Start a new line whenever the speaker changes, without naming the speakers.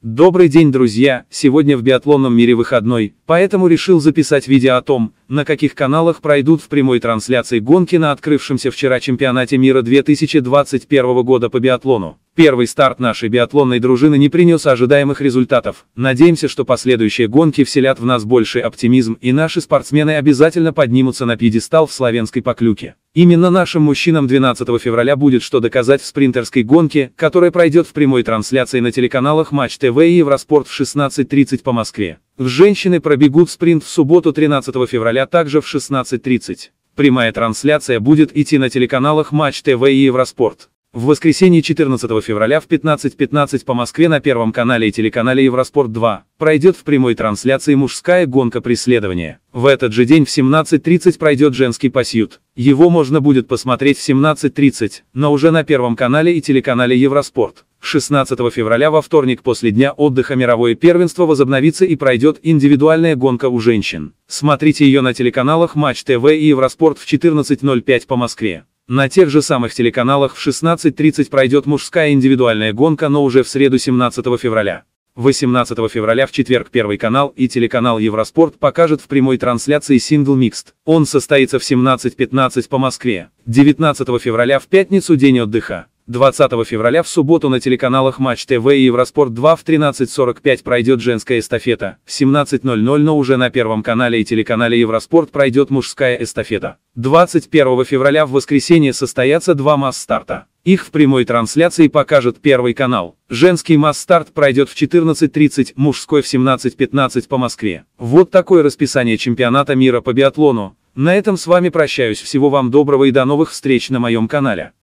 Добрый день, друзья! Сегодня в биатлонном мире выходной, поэтому решил записать видео о том, на каких каналах пройдут в прямой трансляции гонки на открывшемся вчера чемпионате мира 2021 года по биатлону. Первый старт нашей биатлонной дружины не принес ожидаемых результатов. Надеемся, что последующие гонки вселят в нас больше оптимизм и наши спортсмены обязательно поднимутся на пьедестал в славянской поклюке. Именно нашим мужчинам 12 февраля будет что доказать в спринтерской гонке, которая пройдет в прямой трансляции на телеканалах Матч ТВ и Евроспорт в 16.30 по Москве. В Женщины пробегут спринт в субботу 13 февраля также в 16.30. Прямая трансляция будет идти на телеканалах Матч ТВ и Евроспорт. В воскресенье 14 февраля в 15.15 .15 по Москве на Первом канале и телеканале Евроспорт-2 пройдет в прямой трансляции мужская гонка преследования. В этот же день в 17.30 пройдет женский пасьют. Его можно будет посмотреть в 17.30, но уже на Первом канале и телеканале Евроспорт. 16 февраля во вторник после дня отдыха мировое первенство возобновится и пройдет индивидуальная гонка у женщин. Смотрите ее на телеканалах Матч ТВ и Евроспорт в 14.05 по Москве. На тех же самых телеканалах в 16.30 пройдет мужская индивидуальная гонка, но уже в среду 17 февраля. 18 февраля в четверг Первый канал и телеканал Евроспорт покажет в прямой трансляции сингл микст. Он состоится в 17.15 по Москве. 19 февраля в пятницу день отдыха. 20 февраля в субботу на телеканалах Матч ТВ и Евроспорт 2 в 13.45 пройдет женская эстафета, в 17.00, но уже на Первом канале и телеканале Евроспорт пройдет мужская эстафета. 21 февраля в воскресенье состоятся два масс-старта. Их в прямой трансляции покажет Первый канал. Женский масс-старт пройдет в 14.30, мужской в 17.15 по Москве. Вот такое расписание чемпионата мира по биатлону. На этом с вами прощаюсь, всего вам доброго и до новых встреч на моем канале.